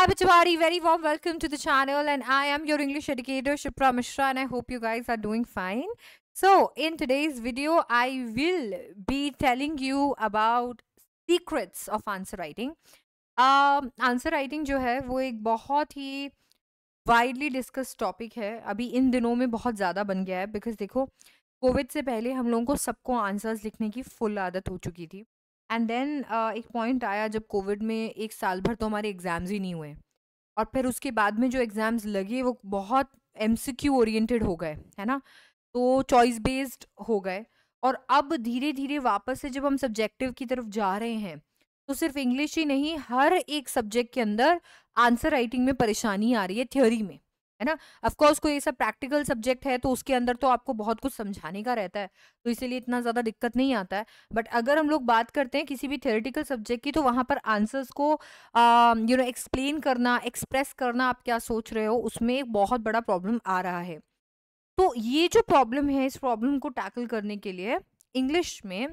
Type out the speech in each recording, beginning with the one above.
Hi Bachawari, very warm welcome to the channel and I am your English educator Shipra Mishra and I hope you guys are doing fine. So in today's video, I will be telling you about secrets of answer writing. Um, answer writing, जो है वो एक बहुत ही widely discussed topic है अभी इन दिनों में बहुत ज़्यादा बन गया है because देखो COVID से पहले हम लोगों को सबको answers लिखने की full आदत हो चुकी थी एंड देन uh, एक पॉइंट आया जब कोविड में एक साल भर तो हमारे एग्ज़ाम्स ही नहीं हुए और फिर उसके बाद में जो एग्ज़ाम्स लगे वो बहुत एम सी क्यू ओरिएंटेड हो गए है ना तो चॉइस बेस्ड हो गए और अब धीरे धीरे वापस से जब हम सब्जेक्टिव की तरफ जा रहे हैं तो सिर्फ इंग्लिश ही नहीं हर एक सब्जेक्ट के अंदर आंसर राइटिंग में परेशानी आ रही है थ्योरी में है ना अफकोर्स कोई ऐसा प्रैक्टिकल सब्जेक्ट है तो उसके अंदर तो आपको बहुत कुछ समझाने का रहता है तो इसीलिए इतना ज़्यादा दिक्कत नहीं आता है बट अगर हम लोग बात करते हैं किसी भी थेरेटिकल सब्जेक्ट की तो वहाँ पर आंसर्स को यू नो एक्सप्लेन करना एक्सप्रेस करना आप क्या सोच रहे हो उसमें एक बहुत बड़ा प्रॉब्लम आ रहा है तो ये जो प्रॉब्लम है इस प्रॉब्लम को टैकल करने के लिए इंग्लिश में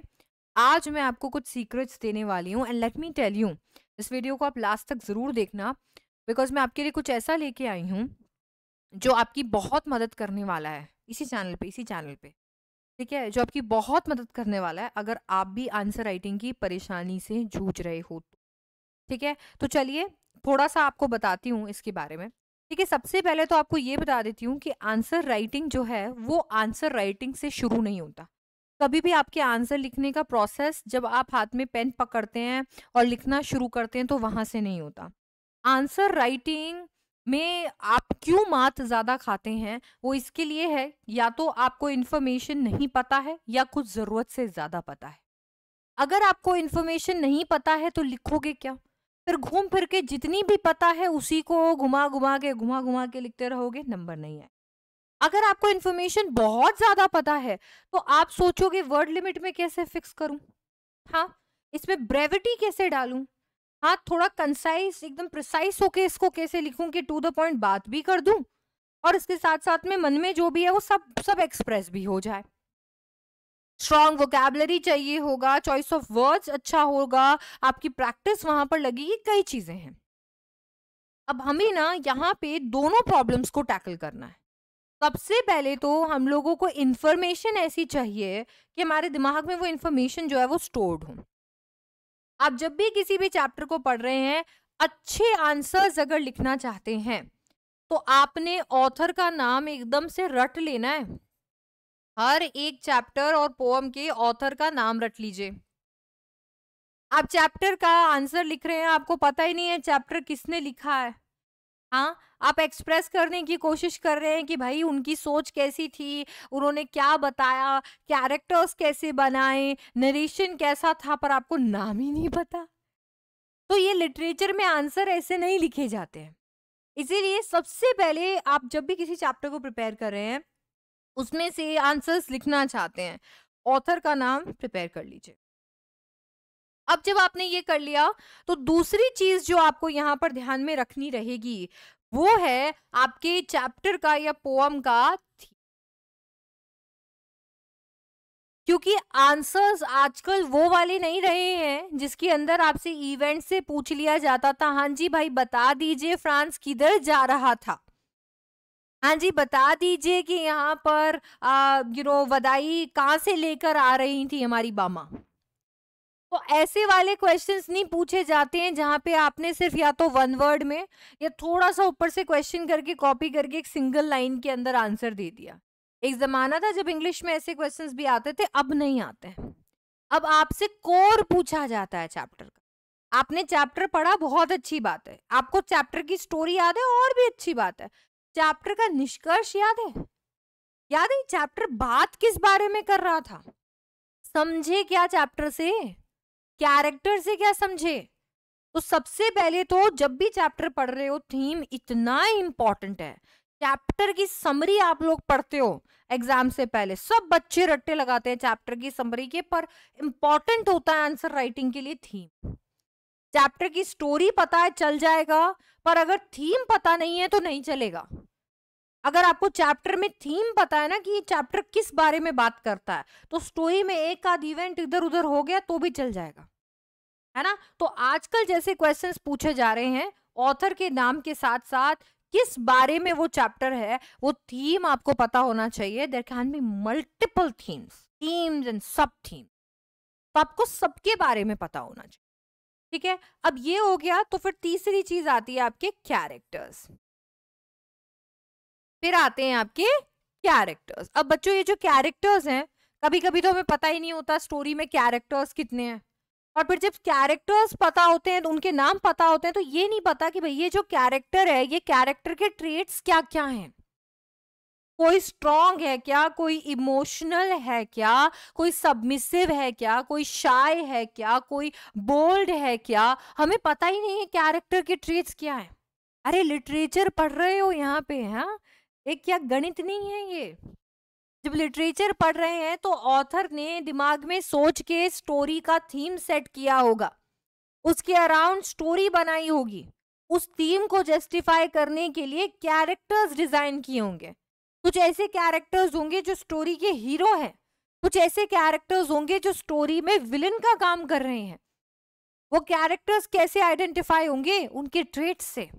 आज मैं आपको कुछ सीक्रेट्स देने वाली हूँ and let me tell you इस वीडियो को आप लास्ट तक ज़रूर देखना बिकॉज मैं आपके लिए कुछ ऐसा लेके आई हूँ जो आपकी बहुत मदद करने वाला है इसी चैनल पे इसी चैनल पे ठीक है जो आपकी बहुत मदद करने वाला है अगर आप भी आंसर राइटिंग की परेशानी से जूझ रहे हो तो ठीक है तो चलिए थोड़ा सा आपको बताती हूँ इसके बारे में ठीक है सबसे पहले तो आपको ये बता देती हूँ कि आंसर राइटिंग जो है वो आंसर राइटिंग से शुरू नहीं होता कभी भी आपके आंसर लिखने का प्रोसेस जब आप हाथ में पेन पकड़ते हैं और लिखना शुरू करते हैं तो वहाँ से नहीं होता आंसर राइटिंग में आप क्यों मात ज़्यादा खाते हैं वो इसके लिए है या तो आपको इन्फॉर्मेशन नहीं पता है या कुछ ज़रूरत से ज़्यादा पता है अगर आपको इन्फॉर्मेशन नहीं पता है तो लिखोगे क्या फिर घूम फिर के जितनी भी पता है उसी को घुमा घुमा के घुमा घुमा के लिखते रहोगे नंबर नहीं आए अगर आपको इन्फॉर्मेशन बहुत ज़्यादा पता है तो आप सोचोगे वर्ड लिमिट में कैसे फिक्स करूँ हाँ इसमें ब्रेविटी कैसे डालूँ हाँ थोड़ा कंसाइज एकदम प्रिसाइज होके इसको कैसे लिखूं कि टू द पॉइंट बात भी कर दूं और इसके साथ साथ में मन में जो भी है वो सब सब एक्सप्रेस भी हो जाए स्ट्रॉन्ग वोकेबलरी चाहिए होगा चॉइस ऑफ वर्ड्स अच्छा होगा आपकी प्रैक्टिस वहां पर लगेगी कई चीजें हैं अब हमें ना यहाँ पे दोनों प्रॉब्लम्स को टैकल करना है सबसे पहले तो हम लोगों को इन्फॉर्मेशन ऐसी चाहिए कि हमारे दिमाग में वो इन्फॉर्मेशन जो है वो स्टोर्ड हो आप जब भी किसी भी चैप्टर को पढ़ रहे हैं अच्छे आंसर्स अगर लिखना चाहते हैं तो आपने ऑथर का नाम एकदम से रट लेना है हर एक चैप्टर और पोएम के ऑथर का नाम रट लीजिए आप चैप्टर का आंसर लिख रहे हैं आपको पता ही नहीं है चैप्टर किसने लिखा है हाँ आप एक्सप्रेस करने की कोशिश कर रहे हैं कि भाई उनकी सोच कैसी थी उन्होंने क्या बताया कैरेक्टर्स कैसे बनाए नरेशन कैसा था पर आपको नाम ही नहीं पता तो ये लिटरेचर में आंसर ऐसे नहीं लिखे जाते हैं इसीलिए सबसे पहले आप जब भी किसी चैप्टर को प्रिपेयर कर रहे हैं उसमें से आंसर्स लिखना चाहते हैं ऑथर का नाम प्रिपेयर कर लीजिए अब जब आपने ये कर लिया तो दूसरी चीज जो आपको यहाँ पर ध्यान में रखनी रहेगी वो है आपके चैप्टर का या पोअम का क्योंकि आंसर्स आजकल वो वाले नहीं रहे हैं जिसके अंदर आपसे इवेंट से पूछ लिया जाता था हाँ जी भाई बता दीजिए फ्रांस किधर जा रहा था हाँ जी बता दीजिए कि यहाँ पर यू नो वदाई कहाँ से लेकर आ रही थी हमारी बामा तो ऐसे वाले क्वेश्चंस नहीं पूछे जाते हैं जहाँ पे आपने सिर्फ या तो वन वर्ड में या थोड़ा सा ऊपर से क्वेश्चन करके कॉपी करके एक सिंगल लाइन के अंदर आंसर दे दिया एक ज़माना था जब इंग्लिश में ऐसे क्वेश्चंस भी आते थे अब नहीं आते हैं अब आपसे कोर पूछा जाता है चैप्टर का आपने चैप्टर पढ़ा बहुत अच्छी बात है आपको चैप्टर की स्टोरी याद है और भी अच्छी बात है चैप्टर का निष्कर्ष याद है याद है चैप्टर बात किस बारे में कर रहा था समझे क्या चैप्टर से कैरेक्टर से क्या समझे तो सबसे पहले तो जब भी चैप्टर पढ़ रहे हो थीम इतना इंपॉर्टेंट है चैप्टर की समरी आप लोग पढ़ते हो एग्जाम से पहले सब बच्चे रट्टे लगाते हैं चैप्टर की समरी के पर इंपॉर्टेंट होता है आंसर राइटिंग के लिए थीम चैप्टर की स्टोरी पता है चल जाएगा पर अगर थीम पता नहीं है तो नहीं चलेगा अगर आपको चैप्टर में थीम पता है ना कि ये चैप्टर किस बारे में बात करता है तो स्टोरी में एक आध इवेंट इधर उधर हो गया तो भी चल जाएगा है ना तो आजकल जैसे क्वेश्चन पूछे जा रहे हैं ऑथर के नाम के साथ साथ किस बारे में वो चैप्टर है वो थीम आपको पता होना चाहिए there can be multiple themes themes and सब थीम तो आपको सबके बारे में पता होना चाहिए ठीक है अब ये हो गया तो फिर तीसरी चीज आती है आपके कैरेक्टर्स फिर आते हैं आपके कैरेक्टर्स अब बच्चों ये जो कैरेक्टर्स हैं कभी कभी तो हमें पता ही नहीं होता स्टोरी में कैरेक्टर्स कितने हैं और फिर जब कैरेक्टर्स पता होते हैं तो उनके नाम पता होते हैं तो ये नहीं पता कि भाई ये जो कैरेक्टर है ये कैरेक्टर के ट्रेट्स क्या क्या हैं कोई स्ट्रांग है क्या कोई इमोशनल है क्या कोई सबमिसिव है क्या कोई शाय है क्या कोई बोल्ड है क्या हमें पता ही नहीं है कैरेक्टर के ट्रेट्स क्या है अरे लिटरेचर पढ़ रहे हो यहाँ पे हाँ एक क्या गणित नहीं है ये जब लिटरेचर पढ़ रहे हैं तो ऑथर ने दिमाग में सोच के स्टोरी का थीम सेट किया होगा उसके अराउंड स्टोरी बनाई होगी उस थीम को जस्टिफाई करने के लिए कैरेक्टर्स डिजाइन किए होंगे कुछ ऐसे कैरेक्टर्स होंगे जो स्टोरी के हीरो हैं कुछ ऐसे कैरेक्टर्स होंगे जो स्टोरी में विलन का काम कर रहे हैं वो कैरेक्टर्स कैसे आइडेंटिफाई होंगे उनके ट्रेट से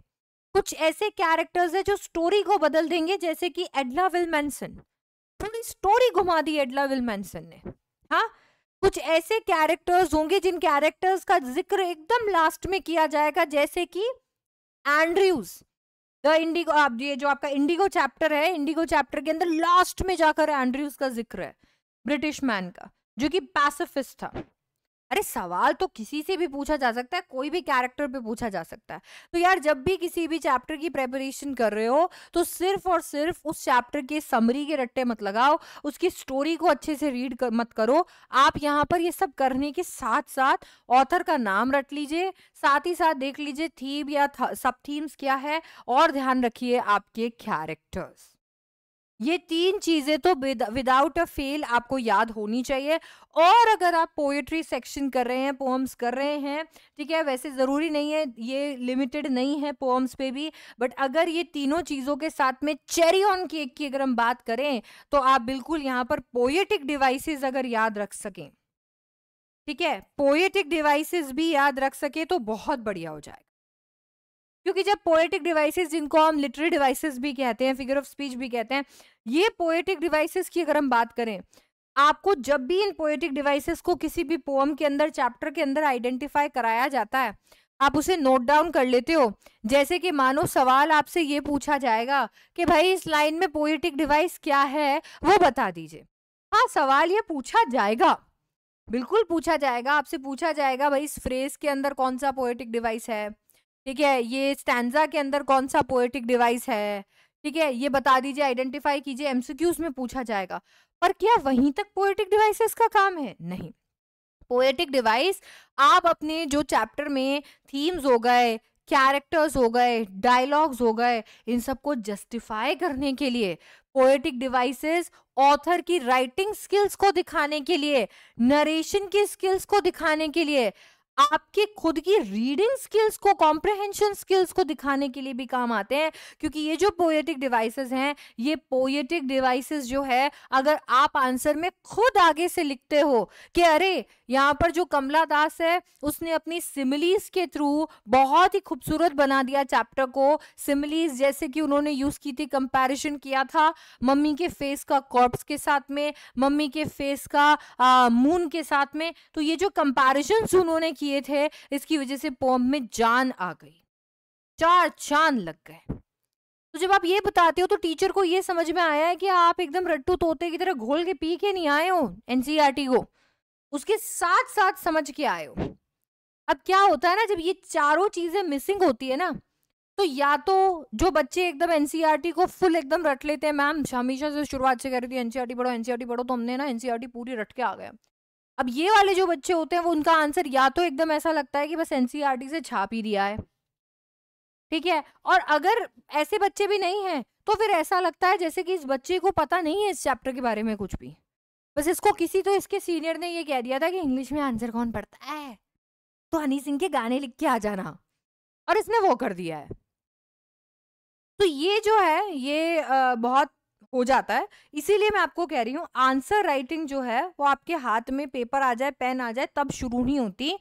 कुछ ऐसे कैरेक्टर्स है जो स्टोरी को बदल देंगे जैसे कि एडला विलमैनसन पूरी स्टोरी घुमा दी एडला विलमैनसन ने हाँ कुछ ऐसे कैरेक्टर्स होंगे जिन कैरेक्टर्स का जिक्र एकदम लास्ट में किया जाएगा जैसे कि एंड्रयूज द इंडिगो आप ये जो आपका इंडिगो चैप्टर है इंडिगो चैप्टर के अंदर लास्ट में जाकर एंड्रयूज का जिक्र है ब्रिटिश मैन का जो कि पैसिफिस्ट था अरे सवाल तो किसी से भी पूछा जा सकता है कोई भी कैरेक्टर पे पूछा जा सकता है तो यार जब भी किसी भी चैप्टर की प्रेपरेशन कर रहे हो तो सिर्फ और सिर्फ उस चैप्टर के समरी के रट्टे मत लगाओ उसकी स्टोरी को अच्छे से रीड कर, मत करो आप यहाँ पर ये सब करने के साथ साथ ऑथर का नाम रट लीजिए साथ ही साथ देख लीजिए थीम या सब थीम्स क्या है और ध्यान रखिए आपके कैरेक्टर्स ये तीन चीज़ें तो विदाउट अ फेल आपको याद होनी चाहिए और अगर आप पोएट्री सेक्शन कर रहे हैं पोम्स कर रहे हैं ठीक है वैसे ज़रूरी नहीं है ये लिमिटेड नहीं है पोम्स पे भी बट अगर ये तीनों चीज़ों के साथ में चेरी ऑन केक की अगर हम बात करें तो आप बिल्कुल यहाँ पर पोएटिक डिवाइसेस अगर याद रख सकें ठीक है पोएटिक डिवाइसेस भी याद रख सके तो बहुत बढ़िया हो जाएगा क्योंकि जब पोएटिक डिवाइसेस जिनको हम लिटरेरी डिवाइसेस भी कहते हैं फिगर ऑफ स्पीच भी कहते हैं ये पोएटिक डिवाइसेस की अगर हम बात करें आपको जब भी इन पोएटिक डिवाइसेस को किसी भी पोम के अंदर चैप्टर के अंदर आइडेंटिफाई कराया जाता है आप उसे नोट डाउन कर लेते हो जैसे कि मानो सवाल आपसे ये पूछा जाएगा कि भाई इस लाइन में पोएटिक डिवाइस क्या है वो बता दीजिए हाँ सवाल ये पूछा जाएगा बिल्कुल पूछा जाएगा आपसे पूछा जाएगा भाई इस फ्रेज के अंदर कौन सा पोएटिक डिवाइस है ठीक है ये स्टैंडा के अंदर कौन सा पोएटिक डिवाइस है ठीक है ये बता दीजिए आइडेंटिफाई कीजिए एमसीक्यूज में पूछा जाएगा पर क्या वहीं तक पोएटिक डिवाइसेस का काम है नहीं पोएटिक डिवाइस आप अपने जो चैप्टर में थीम्स हो गए कैरेक्टर्स हो गए डायलॉग्स हो गए इन सबको जस्टिफाई करने के लिए पोएटिक डिवाइसेस ऑथर की राइटिंग स्किल्स को दिखाने के लिए नरेशन की स्किल्स को दिखाने के लिए आपके खुद की रीडिंग स्किल्स को कॉम्प्रहेंशन स्किल्स को दिखाने के लिए भी काम आते हैं क्योंकि ये जो पोएटिक डिवाइसेस हैं ये पोएटिक डिवाइसेस जो है अगर आप आंसर में खुद आगे से लिखते हो कि अरे यहाँ पर जो कमला दास है उसने अपनी सिमिलीज के थ्रू बहुत ही खूबसूरत बना दिया चैप्टर को सिमिलीज जैसे कि उन्होंने यूज की थी कंपेरिजन किया था मम्मी के फेस का कॉर्प्स के साथ में मम्मी के फेस का मून के साथ में तो ये जो कंपेरिजन उन्होंने किया किए थे इसकी वजह से पोम में जान आ गई चार चांद लग गए तो जब आप ये बताते हो तो टीचर को ये समझ में आया है कि आप एकदम रट्टू तोते की तरह घोल के पी के नहीं आए हो एनसीईआरटी को उसके साथ साथ समझ के आए हो अब क्या होता है ना जब ये चारों चीजें मिसिंग होती है ना तो या तो जो बच्चे एकदम एनसीईआरटी को फुल एकदम रट लेते हैं मैम हमेशा से शुरुआत से कह रही थी एनसीईआरटी पढ़ो एनसीईआरटी पढ़ो तो हमने ना एनसीईआरटी पूरी रट के आ गया अब ये वाले जो बच्चे होते हैं वो उनका आंसर या तो एकदम ऐसा लगता है कि बस एनसीईआरटी से छाप ही दिया है ठीक है और अगर ऐसे बच्चे भी नहीं हैं तो फिर ऐसा लगता है जैसे कि इस बच्चे को पता नहीं है इस चैप्टर के बारे में कुछ भी बस इसको किसी तो इसके सीनियर ने ये कह दिया था कि इंग्लिश में आंसर कौन पढ़ता है तो हनी सिंह के गाने लिख के आ जाना और इसने वो कर दिया है तो ये जो है ये बहुत हो जाता है इसीलिए मैं आपको कह रही हूँ आंसर राइटिंग जो है वो आपके हाथ में पेपर आ जाए पेन आ जाए तब शुरू नहीं होती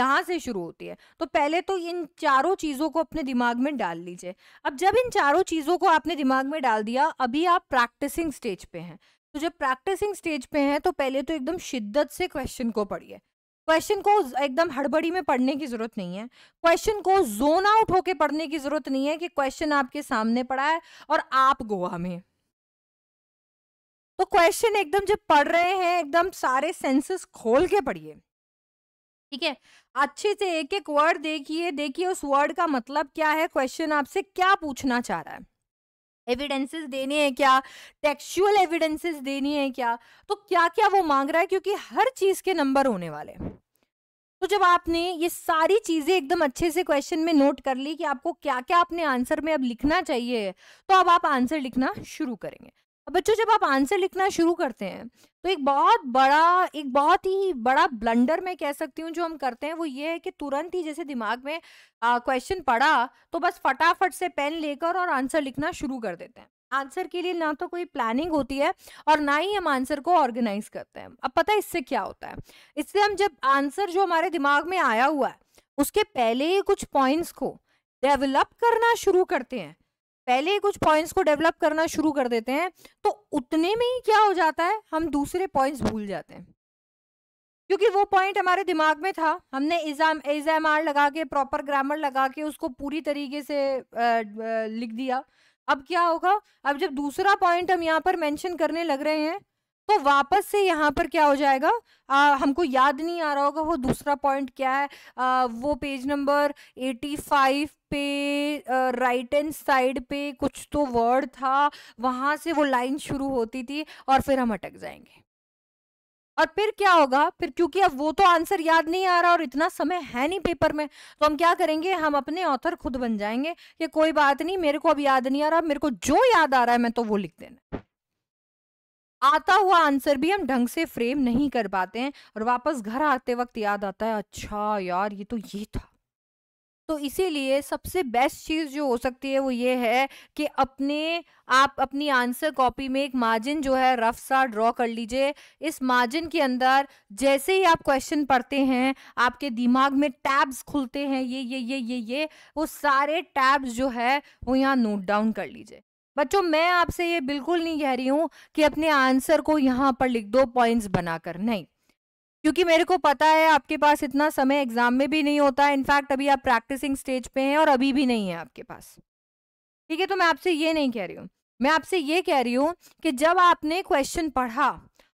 यहाँ से शुरू होती है तो पहले तो इन चारों चीज़ों को अपने दिमाग में डाल लीजिए अब जब इन चारों चीज़ों को आपने दिमाग में डाल दिया अभी आप प्रैक्टिसिंग स्टेज पे हैं तो जब प्रैक्टिसिंग स्टेज पे हैं तो पहले तो एकदम शिद्दत से क्वेश्चन को पढ़िए क्वेश्चन को एकदम हड़बड़ी में पढ़ने की जरूरत नहीं है क्वेश्चन को जोन आउट होके पढ़ने की जरूरत नहीं है कि क्वेश्चन आपके सामने पड़ा है और आप गोवा में तो क्वेश्चन एकदम जब पढ़ रहे हैं एकदम सारे सेंसेस खोल के पढ़िए ठीक है अच्छे से एक एक वर्ड देखिए देखिए उस वर्ड का मतलब क्या है क्वेश्चन आपसे क्या पूछना चाह रहा है एविडेंसेस देनी है क्या टेक्सुअल एविडेंसेस देनी है क्या तो क्या क्या वो मांग रहा है क्योंकि हर चीज़ के नंबर होने वाले तो जब आपने ये सारी चीज़ें एकदम अच्छे से क्वेश्चन में नोट कर ली कि आपको क्या क्या अपने आंसर में अब लिखना चाहिए तो अब आप आंसर लिखना शुरू करेंगे अब बच्चों जब आप आंसर लिखना शुरू करते हैं तो एक बहुत बड़ा एक बहुत ही बड़ा ब्लंडर मैं कह सकती हूँ जो हम करते हैं वो ये है कि तुरंत ही जैसे दिमाग में क्वेश्चन पड़ा तो बस फटाफट से पेन लेकर और आंसर लिखना शुरू कर देते हैं आंसर के लिए ना तो कोई प्लानिंग होती है और ना ही हम आंसर को ऑर्गेनाइज करते हैं अब पता है इससे क्या होता है इससे हम जब आंसर जो हमारे दिमाग में आया हुआ है उसके पहले ही कुछ पॉइंट्स को डेवलप करना शुरू करते हैं पहले ही कुछ पॉइंट्स को डेवलप करना शुरू कर देते हैं तो उतने में ही क्या हो जाता है हम दूसरे पॉइंट्स भूल जाते हैं क्योंकि वो पॉइंट हमारे दिमाग में था हमने एग्जाम एग्जाम आर लगा के प्रॉपर ग्रामर लगा के उसको पूरी तरीके से लिख दिया अब क्या होगा अब जब दूसरा पॉइंट हम यहाँ पर मेंशन करने लग रहे हैं तो वापस से यहाँ पर क्या हो जाएगा आ, हमको याद नहीं आ रहा होगा वो दूसरा पॉइंट क्या है आ, वो पेज नंबर 85 पे राइट एंड साइड पे कुछ तो वर्ड था वहाँ से वो लाइन शुरू होती थी और फिर हम अटक जाएंगे और फिर क्या होगा फिर क्योंकि अब वो तो आंसर याद नहीं आ रहा और इतना समय है नहीं पेपर में तो हम क्या करेंगे हम अपने ऑथर खुद बन जाएंगे कि कोई बात नहीं मेरे को अब याद नहीं आ रहा मेरे को जो याद आ रहा है मैं तो वो लिख देना आता हुआ आंसर भी हम ढंग से फ्रेम नहीं कर पाते हैं और वापस घर आते वक्त याद आता है अच्छा यार ये तो ये था तो इसीलिए सबसे बेस्ट चीज़ जो हो सकती है वो ये है कि अपने आप अपनी आंसर कॉपी में एक मार्जिन जो है रफ सा ड्रॉ कर लीजिए इस मार्जिन के अंदर जैसे ही आप क्वेश्चन पढ़ते हैं आपके दिमाग में टैब्स खुलते हैं ये ये ये ये ये वो सारे टैब्स जो है वो यहाँ नोट डाउन कर लीजिए बच्चों मैं आपसे ये बिल्कुल नहीं कह रही हूँ कि अपने आंसर को यहाँ पर लिख दो पॉइंट्स बनाकर नहीं क्योंकि मेरे को पता है आपके पास इतना समय एग्जाम में भी नहीं होता है इनफैक्ट अभी आप प्रैक्टिसिंग स्टेज पे हैं और अभी भी नहीं है आपके पास ठीक है तो मैं आपसे ये नहीं कह रही हूँ मैं आपसे ये कह रही हूँ कि जब आपने क्वेश्चन पढ़ा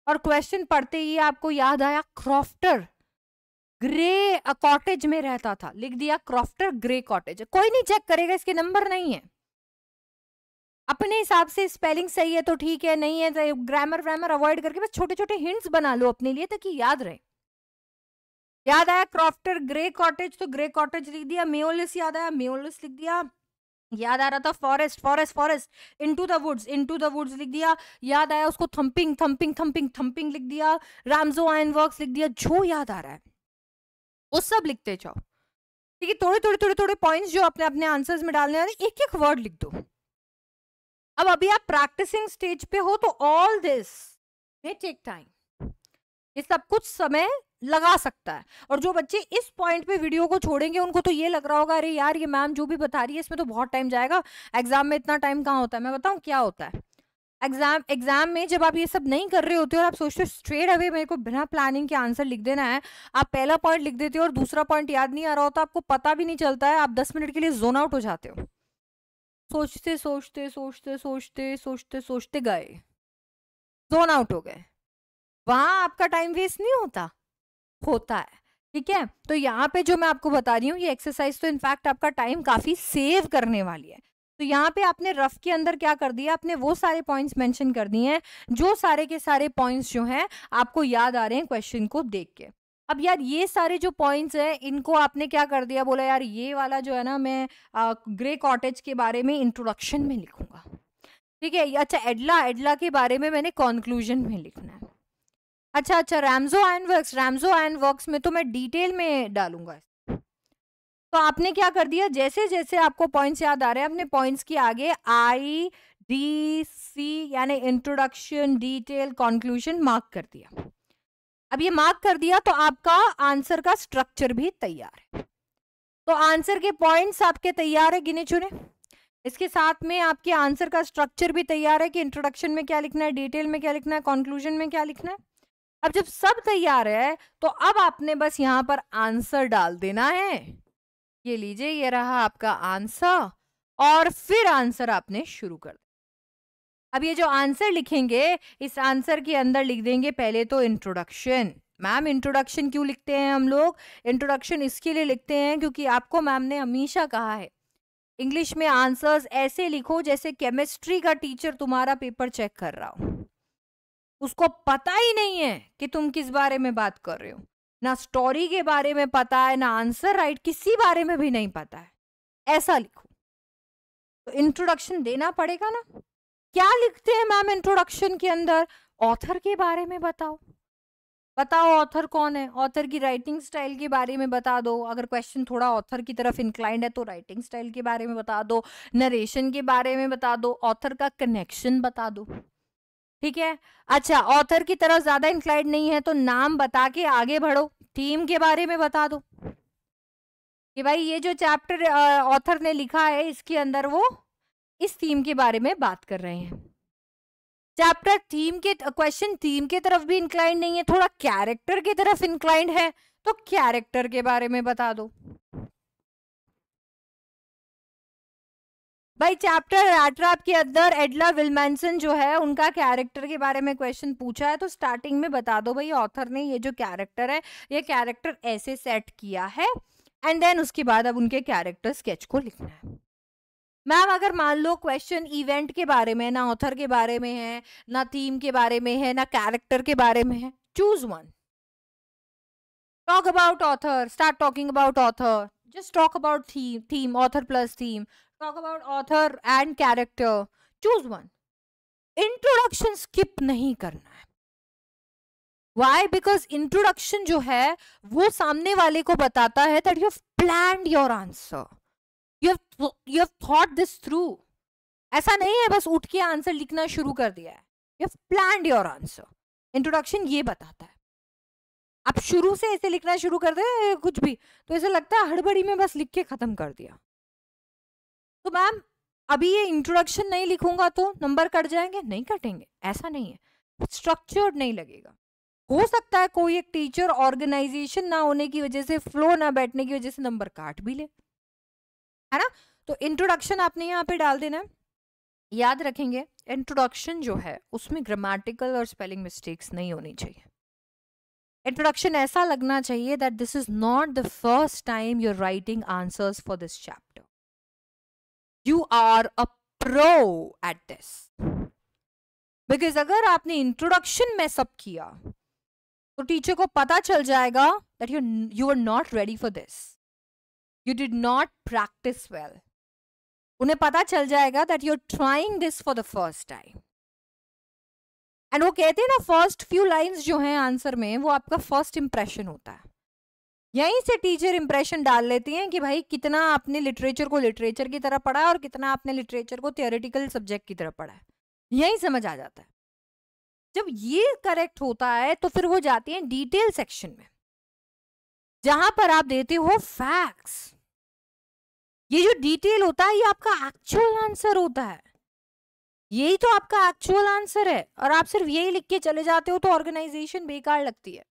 और क्वेश्चन पढ़ते ही आपको याद आया क्रॉफ्टर ग्रे कॉटेज में रहता था लिख दिया क्रॉफ्टर ग्रे कॉटेज कोई नहीं चेक करेगा इसके नंबर नहीं है अपने हिसाब से स्पेलिंग सही है तो ठीक है नहीं है तो ग्रामर व्रामर अवॉइड करके बस छोटे छोटे हिंट्स बना लो अपने लिए ताकि याद रहे याद आया क्रॉफ्टर ग्रे कॉटेज तो ग्रे कॉटेज लिख दिया मेओलिस याद आया मेओलिस लिख दिया याद आ रहा था forest forest forest into the woods into the woods लिख दिया याद आया उसको थम्पिंग थम्पिंग थम्पिंग थम्पिंग लिख दिया रामजो आयन वर्क लिख दिया जो याद आ रहा है वो सब लिखते जाओ ठीक है थोड़े थोड़े थोड़े थोड़े पॉइंट्स जो अपने अपने आंसर्स में डालने वाले एक एक वर्ड लिख दो अब अभी आप प्रैक्टिसिंग स्टेज पे हो तो all this may take time ये सब कुछ समय लगा सकता है और जो बच्चे इस पॉइंट पे वीडियो को छोड़ेंगे उनको तो ये लग रहा होगा अरे यार ये मैम जो भी बता रही है इसमें तो बहुत टाइम जाएगा एग्जाम में इतना टाइम कहाँ होता है मैं बताऊँ क्या होता है एग्जाम एग्जाम में जब आप ये सब नहीं कर रहे होते हो और आप सोचते हो स्ट्रेट अवे मेरे को बिना प्लानिंग के आंसर लिख देना है आप पहला पॉइंट लिख देते हो और दूसरा पॉइंट याद नहीं आ रहा होता आपको पता भी नहीं चलता है आप दस मिनट के लिए जोन आउट हो जाते हो सोचते सोचते सोचते सोचते सोचते सोचते गए जोन आउट हो गए वहां आपका टाइम वेस्ट नहीं होता होता है ठीक है तो यहाँ पे जो मैं आपको बता रही हूँ ये एक्सरसाइज तो इनफैक्ट आपका टाइम काफी सेव करने वाली है तो यहाँ पे आपने रफ के अंदर क्या कर दिया आपने वो सारे पॉइंट्स मेंशन कर दिए हैं जो सारे के सारे पॉइंट्स जो हैं आपको याद आ रहे हैं क्वेश्चन को देख के अब यार ये सारे जो पॉइंट्स हैं इनको आपने क्या कर दिया बोला यार ये वाला जो है ना मैं आ, ग्रे कॉटेज के बारे में इंट्रोडक्शन में लिखूंगा ठीक है अच्छा एडला एडला के बारे में मैंने कॉन्क्लूजन में लिखना है अच्छा अच्छा रैमजो आयन वर्क्स रैमजो आयन वर्क्स में तो मैं डिटेल में डालूंगा तो आपने क्या कर दिया जैसे जैसे आपको पॉइंट्स याद आ रहे हैं अपने पॉइंट्स के आगे आई डी सी यानी इंट्रोडक्शन डिटेल कॉन्क्लूजन मार्क कर दिया अब ये मार्क कर दिया तो आपका आंसर का स्ट्रक्चर भी तैयार है तो आंसर के पॉइंट्स आपके तैयार है गिने चुने इसके साथ में आपके आंसर का स्ट्रक्चर भी तैयार है कि इंट्रोडक्शन में क्या लिखना है डिटेल में क्या लिखना है कंक्लूजन में क्या लिखना है अब जब सब तैयार है तो अब आपने बस यहाँ पर आंसर डाल देना है ये लीजिए ये रहा आपका आंसर और फिर आंसर आपने शुरू कर अब ये जो आंसर लिखेंगे इस आंसर के अंदर लिख देंगे पहले तो इंट्रोडक्शन मैम इंट्रोडक्शन क्यों लिखते हैं हम लोग इंट्रोडक्शन इसके लिए लिखते हैं क्योंकि आपको मैम ने हमेशा कहा है इंग्लिश में आंसर्स ऐसे लिखो जैसे केमिस्ट्री का टीचर तुम्हारा पेपर चेक कर रहा हो उसको पता ही नहीं है कि तुम किस बारे में बात कर रहे हो ना स्टोरी के बारे में पता है ना आंसर राइट किसी बारे में भी नहीं पता है ऐसा लिखो तो इंट्रोडक्शन देना पड़ेगा ना क्या लिखते हैं मैम इंट्रोडक्शन के अंदर ऑथर के बारे में बताओ बताओ ऑथर कौन है ऑथर की राइटिंग स्टाइल के बारे में बता दो अगर क्वेश्चन थोड़ा ऑथर की तरफ इंक्लाइंड है तो राइटिंग स्टाइल के बारे में बता दो नरेशन के बारे में बता दो ऑथर का कनेक्शन बता दो ठीक है अच्छा ऑथर की तरफ ज्यादा इंक्लाइंड नहीं है तो नाम बता के आगे बढ़ो थीम के बारे में बता दो कि भाई ये जो चैप्टर ऑथर ने लिखा है इसके अंदर वो इस थीम के बारे में बात कर रहे हैं चैप्टर थीम के क्वेश्चन थीम के तरफ भी इंक्लाइंड नहीं है थोड़ा कैरेक्टर की तरफ इंक्लाइंड है तो कैरेक्टर के बारे में बता दो भाई चैप्टर रैटराप के अंदर एडला विलमैनसन जो है उनका कैरेक्टर के बारे में क्वेश्चन पूछा है तो स्टार्टिंग में बता दो भाई ऑथर ने ये जो कैरेक्टर है ये कैरेक्टर ऐसे सेट किया है एंड देन उसके बाद अब उनके कैरेक्टर स्केच को लिखना है मैम अगर मान लो क्वेश्चन इवेंट के बारे में ना ऑथर के बारे में है ना थीम के बारे में है ना कैरेक्टर के बारे में है choose one talk about author start talking about author just talk about theme theme author plus theme talk about author and character choose one introduction skip नहीं करना है वाई बिकॉज इंट्रोडक्शन जो है वो सामने वाले को बताता है that you planned your answer you have you have thought this through ऐसा नहीं है बस उठ के आंसर लिखना शुरू कर दिया है you have plan your answer introduction ये बताता है आप शुरू से ऐसे लिखना शुरू कर दे कुछ भी तो ऐसा लगता है हड़बड़ी में बस लिख के ख़त्म कर दिया तो मैम अभी ये इंट्रोडक्शन नहीं लिखूंगा तो नंबर कट जाएंगे नहीं कटेंगे ऐसा नहीं है स्ट्रक्चर्ड नहीं लगेगा हो सकता है कोई एक टीचर ऑर्गेनाइजेशन ना होने की वजह से फ्लो ना बैठने की वजह से नंबर काट भी ले है ना तो इंट्रोडक्शन आपने यहाँ पे डाल देना है याद रखेंगे इंट्रोडक्शन जो है उसमें ग्रामेटिकल और स्पेलिंग मिस्टेक्स नहीं होनी चाहिए इंट्रोडक्शन ऐसा लगना चाहिए that this is not the first time you're writing answers for this chapter you are a pro at this because अगर आपने इंट्रोडक्शन में सब किया तो टीचर को पता चल जाएगा that you you are not ready for this you did not practice well उन्हें पता चल जाएगा that you are trying this for the first time and वो कहते हैं ना फर्स्ट फ्यू लाइंस जो हैं आंसर में वो आपका फर्स्ट इंप्रेशन होता है यहीं से टीचर इंप्रेशन डाल लेती हैं कि भाई कितना आपने लिटरेचर को लिटरेचर की तरह पढ़ा है और कितना आपने लिटरेचर को थियोरिटिकल सब्जेक्ट की तरह पढ़ा है यहीं समझ आ जाता है जब ये करेक्ट होता है तो फिर वो जाती हैं डिटेल सेक्शन में जहां पर आप देते हो फैक्ट्स ये जो डिटेल होता है ये आपका एक्चुअल आंसर होता है यही तो आपका एक्चुअल आंसर है और आप सिर्फ यही लिख के चले जाते हो तो ऑर्गेनाइजेशन बेकार लगती है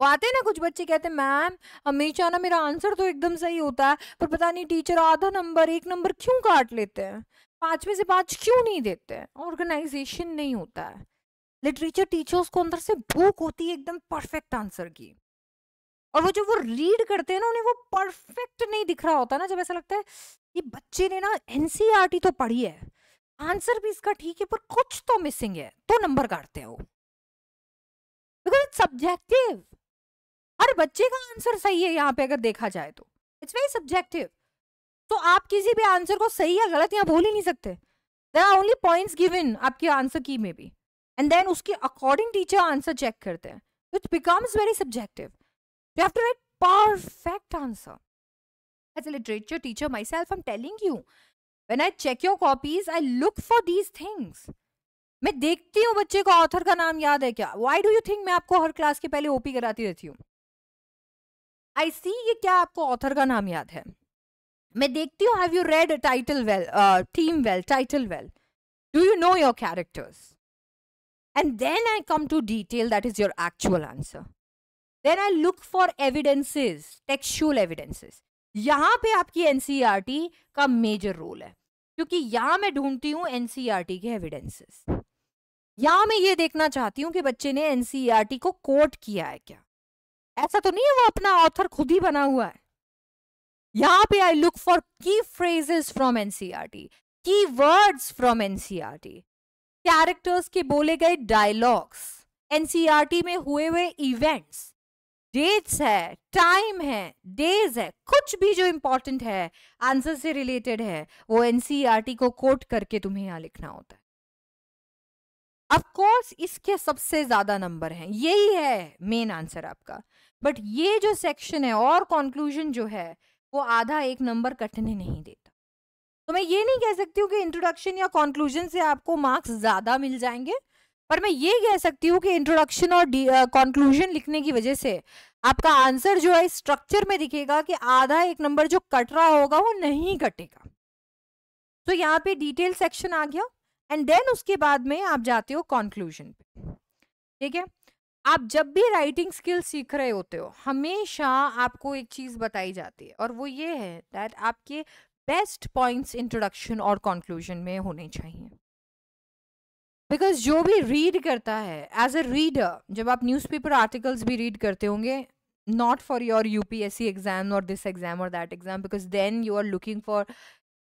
वो आते हैं ना कुछ बच्चे कहते हैं मैम हमेशा ना मेरा आंसर तो एकदम सही होता है पर पता नहीं टीचर आधा नंबर एक नंबर क्यों काट लेते हैं पांच में से पांच क्यों नहीं देते हैं ऑर्गेनाइजेशन नहीं होता है लिटरेचर टीचर्स को अंदर से भूख होती है एकदम परफेक्ट आंसर की और वो जो वो रीड करते हैं ना उन्हें वो परफेक्ट नहीं दिख रहा होता ना जब ऐसा लगता है ये बच्चे ने ना एनसीईआरटी e तो पढ़ी है आंसर भी इसका ठीक है पर कुछ तो मिसिंग है तो नंबर काटते हो बिकॉज इट्स सब्जेक्टिव हर बच्चे का आंसर सही है यहाँ पे अगर देखा जाए तो इट्स वेरी सब्जेक्टिव तो आप किसी भी आंसर को सही या गलत यहाँ बोल ही नहीं सकते there are only point given आपके आंसर की मे बी एंड देन उसके अकॉर्डिंग टीचर आंसर चेक करते हैं it becomes very subjective You have to write perfect answer. As a literature teacher myself, I'm telling you, when I check your copies, I look for these things. मैं देखती हूँ बच्चे को author का नाम याद है क्या वाई डू यू थिंक मैं आपको हर क्लास के पहले ओपी कराती रहती हूँ आई सी ये क्या आपको ऑथर का नाम याद है मैं देखती हूँ have you read title well theme well title well do you know your characters and then I come to detail that is your actual answer then I look for evidences textual evidences यहाँ पे आपकी NCERT e का major role है क्योंकि यहाँ मैं ढूंढती हूँ एनसीईआरटी e के एविडेंसेस यहाँ मैं ये देखना चाहती हूँ कि बच्चे ने एनसीईआरटी e को कोट किया है क्या ऐसा तो नहीं है वो अपना ऑथर खुद ही बना हुआ है यहाँ पे I look for key phrases from NCERT key words from NCERT characters के बोले गए डायलॉग्स एनसीईआरटी में हुए हुए इवेंट्स डेट्स है टाइम है डेज है कुछ भी जो इंपॉर्टेंट है आंसर से रिलेटेड है वो एनसीईआरटी e को कोट करके तुम्हें यहाँ लिखना होता है ऑफ कोर्स इसके सबसे ज्यादा नंबर हैं यही है मेन आंसर आपका बट ये जो सेक्शन है और कॉन्क्लूजन जो है वो आधा एक नंबर कटने नहीं देता तो मैं ये नहीं कह सकती हूँ कि इंट्रोडक्शन या कॉन्क्लूजन से आपको मार्क्स ज्यादा मिल जाएंगे पर मैं ये कह सकती हूँ कि इंट्रोडक्शन और कंक्लूजन लिखने की वजह से आपका आंसर जो है स्ट्रक्चर में दिखेगा कि आधा एक नंबर जो कट रहा होगा वो नहीं कटेगा तो यहाँ पे डिटेल सेक्शन आ गया एंड देन उसके बाद में आप जाते हो कॉन्क्लूजन पे ठीक है आप जब भी राइटिंग स्किल सीख रहे होते हो हमेशा आपको एक चीज़ बताई जाती है और वो ये है दैट आपके बेस्ट पॉइंट्स इंट्रोडक्शन और कॉन्क्लूजन में होने चाहिए बिकॉज जो भी रीड करता है एज अ रीडर जब आप न्यूज़ पेपर आर्टिकल्स भी रीड करते होंगे not for your U P S C exam और दिस एग्जाम और that exam because then you are looking for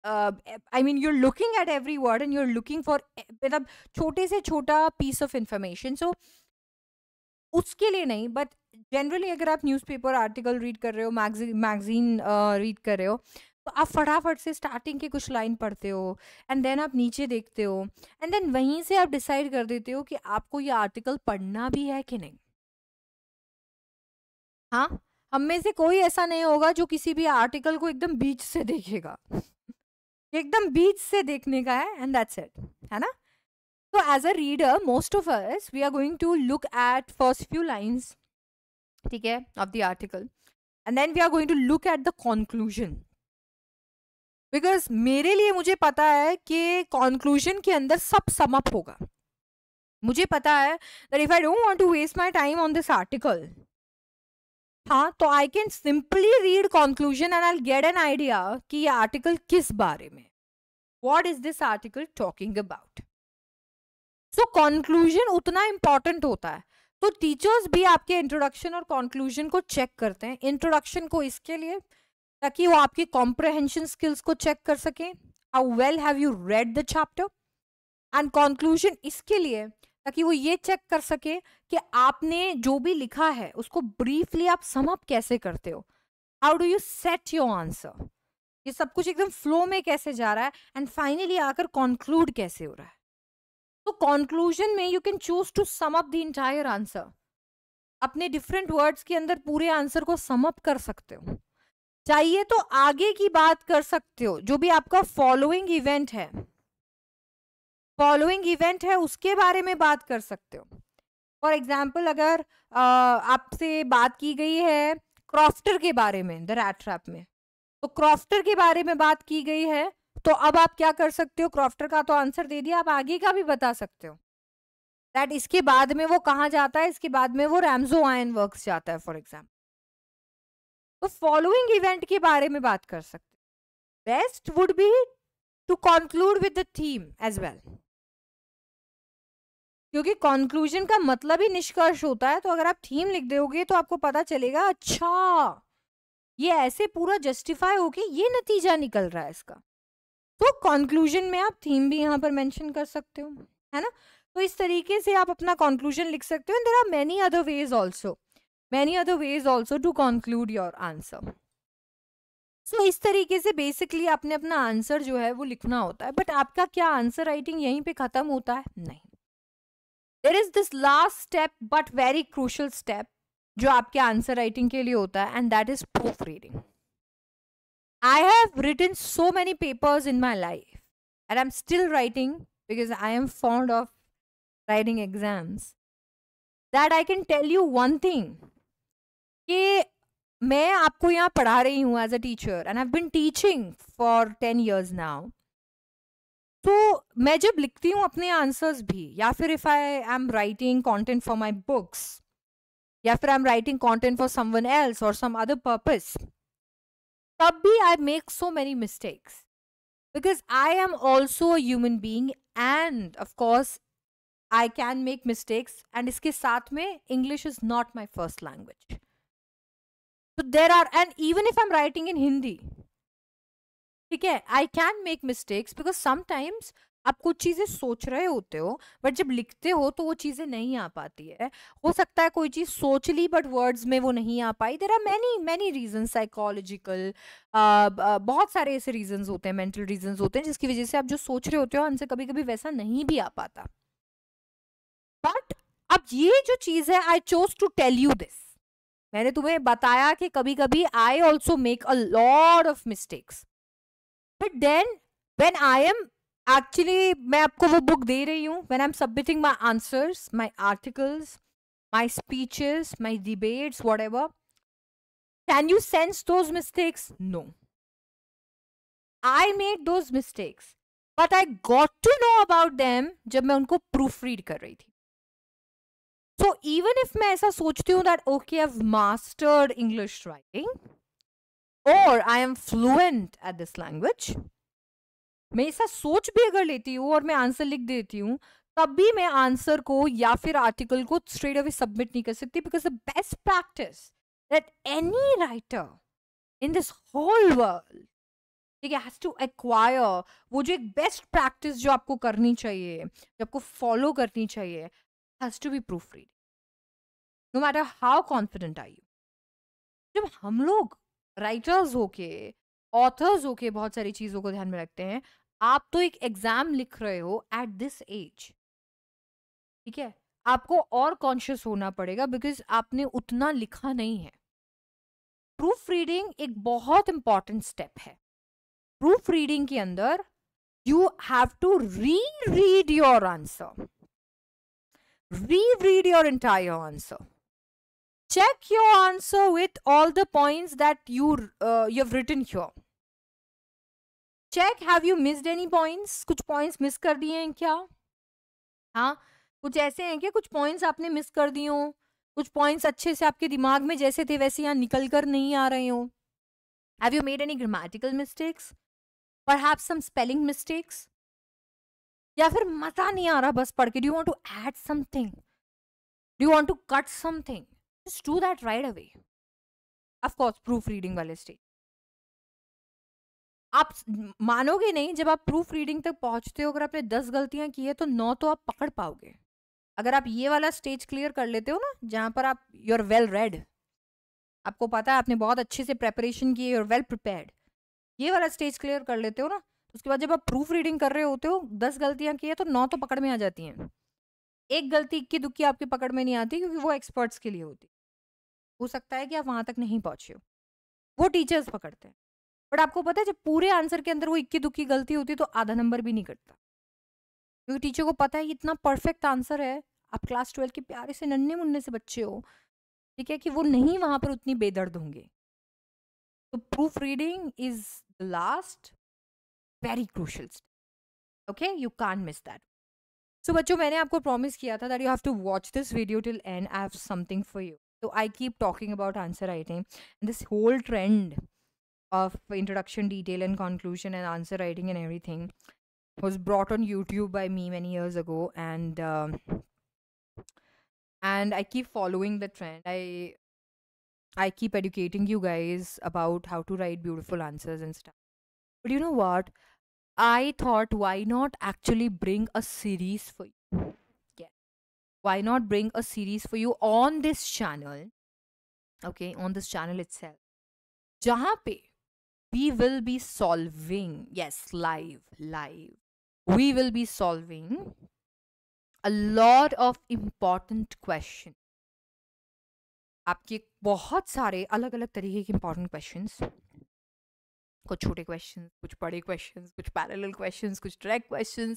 I mean you are looking at every word and you are looking for मतलब छोटे से छोटा piece of information so उसके लिए नहीं but generally अगर आप न्यूज़ पेपर आर्टिकल रीड कर रहे हो मैगजीन मैगजीन रीड कर रहे हो तो आप फटाफट से स्टार्टिंग के कुछ लाइन पढ़ते हो एंड देन आप नीचे देखते हो एंड देन वहीं से आप डिसाइड कर देते हो कि आपको ये आर्टिकल पढ़ना भी है कि नहीं हाँ हम में से कोई ऐसा नहीं होगा जो किसी भी आर्टिकल को एकदम बीच से देखेगा एकदम बीच से देखने का है एंड दैट्स इट है ना तो as a reader most of us we are going to look at first few lines ठीक है of the article and then we are going to look at the conclusion because मेरे लिए मुझे पता है कि कॉन्क्लूजन के अंदर सब समअप होगा मुझे पता है that if I don't want to waste my time on this article हाँ तो I can simply read conclusion and I get an idea कि ये आर्टिकल किस बारे में what is this article talking about so conclusion उतना important होता है तो टीचर्स भी आपके इंट्रोडक्शन और कॉन्क्लूजन को चेक करते हैं इंट्रोडक्शन को इसके लिए ताकि वो आपके कॉम्प्रहेंशन स्किल्स को चेक कर सकें how well have you read the chapter and conclusion इसके लिए ताकि वो ये चेक कर सके कि आपने जो भी लिखा है उसको ब्रीफली आप समअप कैसे करते हो how do you set your answer ये सब कुछ एकदम फ्लो में कैसे जा रहा है एंड फाइनली आकर कॉन्क्लूड कैसे हो रहा है तो कॉन्क्लूजन में you can choose to sum up the entire answer अपने डिफरेंट वर्ड्स के अंदर पूरे आंसर को समअप कर सकते हो चाहिए तो आगे की बात कर सकते हो जो भी आपका फॉलोइंग इवेंट है फॉलोइंग इवेंट है उसके बारे में बात कर सकते हो फॉर एग्जाम्पल अगर आपसे बात की गई है क्रॉफ्टर के बारे में द रैट ट्रैप में तो क्रॉफ्टर के बारे में बात की गई है तो अब आप क्या कर सकते हो क्रॉफ्टर का तो आंसर दे दिया आप आगे का भी बता सकते हो दैट इसके बाद में वो कहाँ जाता है इसके बाद में वो रैमजो आयन वर्क जाता है फॉर एग्जाम्पल तो फॉलोइंग इवेंट के बारे में बात कर सकते best would be to conclude with the theme as well क्योंकि कॉन्क्लूजन का मतलब ही निष्कर्ष होता है तो अगर आप थीम लिख दोगे तो आपको पता चलेगा अच्छा ये ऐसे पूरा जस्टिफाई होके ये नतीजा निकल रहा है इसका तो कंक्लूजन में आप थीम भी यहाँ पर मेंशन कर सकते हो है ना तो इस तरीके से आप अपना कॉन्क्लूजन लिख सकते हो and there are many other ways also many other ways also to conclude your answer. So इस तरीके से basically आपने अपना answer जो है वो but आपका answer writing यहीं पे खत्म होता there is this last step but very crucial step जो आपके writing के and that is proofreading. I have written so many papers in my life and I'm still writing because I am fond of writing exams that I can tell you one thing कि मैं आपको यहाँ पढ़ा रही हूँ as a teacher and I been teaching for ten years now तो मैं जब लिखती हूँ अपने आंसर्स भी या फिर if I am writing content for my books या फिर I am writing content for someone else और सम अदर पर्पस तब भी I make so many mistakes because I am also human being and of course I can make mistakes and इसके साथ में English is not my first language तो there are and even if I am writing in Hindi ठीक है I can make mistakes because sometimes आप कुछ चीज़ें सोच रहे होते हो बट जब लिखते हो तो वो चीज़ें नहीं आ पाती है हो सकता है कोई चीज़ सोच ली बट वर्ड्स में वो नहीं आ पाई there are many many reason psychological बहुत सारे ऐसे रीजन होते हैं मेंटल रीजन होते हैं जिसकी वजह से आप जो सोच रहे होते हो हमसे कभी कभी वैसा नहीं भी आ पाता बट अब ये जो चीज़ है I chose to tell you this मैंने तुम्हें बताया कि कभी कभी I also make a lot of mistakes but then when I am actually मैं आपको वो बुक दे रही हूँ when I am submitting my answers my articles my speeches my debates whatever can you sense those mistakes no I made those mistakes but I got to know about them जब मैं उनको proof read कर रही थी so even if मैं ऐसा सोचती हूँ that okay I mastered English writing और I am fluent at this language मैं ऐसा सोच भी अगर लेती हूँ और मैं आंसर लिख देती हूँ तब भी मैं आंसर को या फिर आर्टिकल को स्ट्रेट अवे सबमिट नहीं कर सकती because the best practice that any writer in this whole world ठीक है हैज़ टू एक्वायर वो जो एक बेस्ट प्रैक्टिस जो आपको करनी चाहिए जो आपको फॉलो करनी चाहिए has to be proofread no matter how confident I you जब हम लोग राइटर्स होके ऑथर्स होके बहुत सारी चीज़ों को ध्यान में रखते हैं आप तो एक एग्जाम लिख रहे हो एट दिस एज ठीक है आपको और कॉन्शियस होना पड़ेगा बिकॉज आपने उतना लिखा नहीं है प्रूफ रीडिंग एक बहुत इंपॉर्टेंट स्टेप है प्रूफ रीडिंग के अंदर you have to reread your answer reread your entire answer check your answer with all the points that you uh, you have written here check have you missed any points कुछ points miss कर दिए हैं क्या हाँ कुछ ऐसे हैं क्या कुछ पॉइंट्स आपने मिस कर दिए हों कुछ पॉइंट्स अच्छे से आपके दिमाग में जैसे थे वैसे यहाँ निकल कर नहीं आ रहे हों have you made any grammatical mistakes पर हैव सम स्पेलिंग मिस्टेक्स या फिर मजा नहीं आ रहा बस पढ़ के do want to add something do want to cut something just do that right away of course proofreading वाले स्टेज आप मानोगे नहीं जब आप प्रूफ रीडिंग तक पहुंचते हो अगर आपने दस गलतियां की है तो नौ तो आप पकड़ पाओगे अगर आप ये वाला स्टेज क्लियर कर लेते हो ना जहाँ पर आप यू आर वेल रेड आपको पता है आपने बहुत अच्छे से प्रेपरेशन की है यू आर वेल प्रिपेयर्ड ये वाला स्टेज क्लियर कर लेते हो ना उसके बाद जब आप प्रूफ रीडिंग कर रहे होते हो दस गलतियां की है तो नौ तो पकड़ में आ जाती हैं एक गलती इक्की दुक्की आपकी पकड़ में नहीं आती क्योंकि वो एक्सपर्ट्स के लिए होती हो सकता है कि आप वहाँ तक नहीं पहुँचे हो वो टीचर्स पकड़ते हैं बट आपको पता है जब पूरे आंसर के अंदर वो इक्की दुक्की गलती होती है तो आधा नंबर भी नहीं कटता क्योंकि टीचर को पता है इतना परफेक्ट आंसर है आप क्लास ट्वेल्व के प्यारे से नन्हे मुन्ने से बच्चे हो ठीक है कि वो नहीं वहाँ पर उतनी बेदर्द होंगे तो proofreading is the last very crucial Okay, you can't miss that. So, bacho, I have promised that you have to watch this video till end. I have something for you. So, I keep talking about answer writing. And this whole trend of introduction, detail, and conclusion, and answer writing, and everything was brought on YouTube by me many years ago. And um, and I keep following the trend. I I keep educating you guys about how to write beautiful answers and stuff. But you know what? I thought, why not actually bring a series for you? Yeah. Why not bring a series for you on this channel? Okay, on this channel itself. Jahape, we will be solving, yes, live, live. We will be solving a lot of important questions. आपके बहुत सारे अलग अलग तरीके के important questions. कुछ छोटे question कुछ बड़े क्वेश्चन कुछ पैरेलल क्वेश्चन कुछ डायरेक्ट क्वेश्चन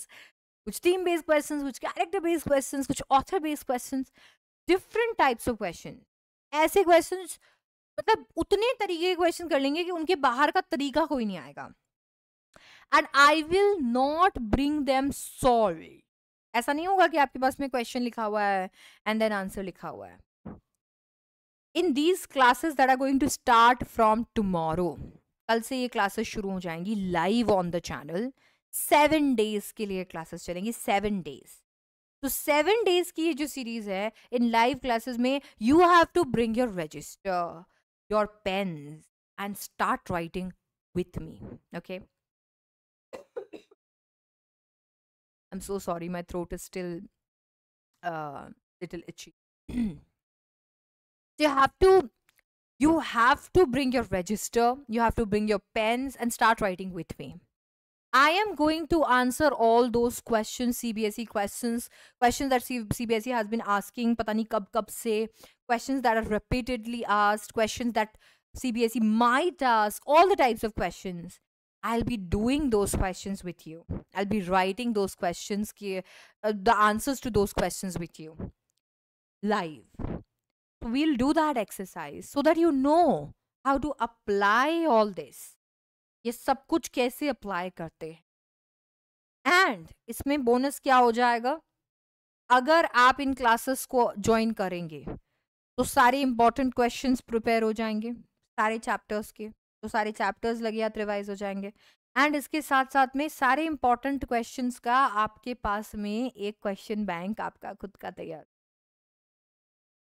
कुछ टीम बेस्ड क्वेश्चन कुछ कैरेक्टर बेस्ड क्वेश्चन कुछ author based question different types of question ऐसे क्वेश्चन मतलब उतने तरीके के क्वेश्चन कर लेंगे कि उनके बाहर का तरीका कोई नहीं आएगा and I will not bring them solve ऐसा नहीं होगा कि आपके पास में क्वेश्चन लिखा हुआ है एंड देन आंसर लिखा हुआ है in these classes that are going to start from tomorrow कल से ये क्लासेस शुरू हो जाएंगी live on the channel seven days के लिए क्लासेस चलेंगी सेवन डेज तो सेवन डेज की ये जो सीरीज है इन लाइव क्लासेस में you have to bring your register your pen and start writing with me okay I am so sorry my throat is still little itchy you have to you have to bring your register, you have to bring your pens and start writing with me. I am going to answer all those questions, CBSE questions, questions that CBSE has been asking, patani kab kab se, questions that are repeatedly asked, questions that CBSE might ask, all the types of questions. I'll be doing those questions with you. I'll be writing those questions, uh, the answers to those questions with you live. we'll do that exercise so that you know how to apply all this ये सब कुछ कैसे apply करते हैं And इसमें bonus क्या हो जाएगा अगर आप इन क्लासेस को ज्वाइन करेंगे तो सारे इंपॉर्टेंट क्वेश्चंस प्रिपेयर हो जाएंगे सारे चैप्टर्स के तो सारे चैप्टर्स लगे या रिवाइज हो जाएंगे एंड इसके साथ साथ में सारे इंपॉर्टेंट क्वेश्चंस का आपके पास में एक क्वेश्चन बैंक आपका खुद का तैयार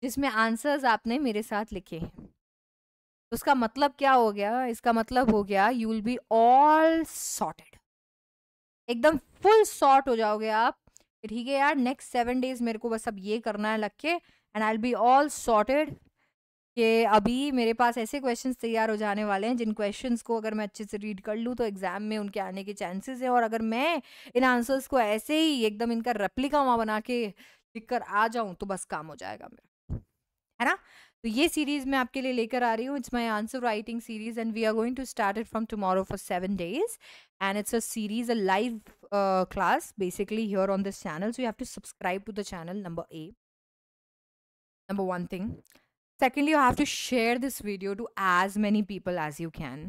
जिसमें आंसर्स आपने मेरे साथ लिखे हैं उसका मतलब क्या हो गया इसका मतलब हो गया you will be all sorted एकदम फुल सॉर्ट हो जाओगे आप ठीक है यार नेक्स्ट सेवन डेज मेरे को बस अब ये करना है लग के and I will be all sorted कि अभी मेरे पास ऐसे क्वेश्चंस तैयार हो जाने वाले हैं जिन क्वेश्चंस को अगर मैं अच्छे से रीड कर लूँ तो एग्ज़ाम में उनके आने के चांसेस हैं और अगर मैं इन आंसर्स को ऐसे ही एकदम इनका रेप्लिका वहाँ बना के लिख कर आ जाऊँ तो बस काम हो जाएगा मेरा है ना तो ये सीरीज़ मैं आपके लिए लेकर आ रही हूँ it's my answer writing series and we are going to start it from tomorrow for seven days and it's a series a live class basically here on this channel so you have to subscribe to the channel number a number one thing secondly you have to share this video to as many people as you can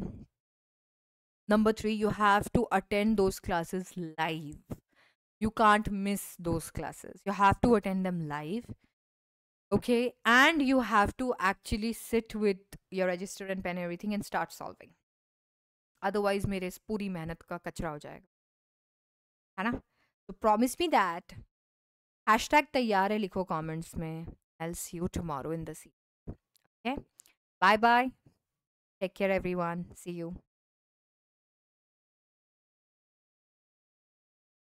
number three you have to attend those classes live you can't miss those classes you have to attend them live okay and you have to actually sit with your register and pen everything and start solving otherwise mere is puri mehnat ka kachra ho jayega hai so promise me that hashtag तैयार है लिखो comments i i'll see you tomorrow in the sea okay bye bye take care everyone see you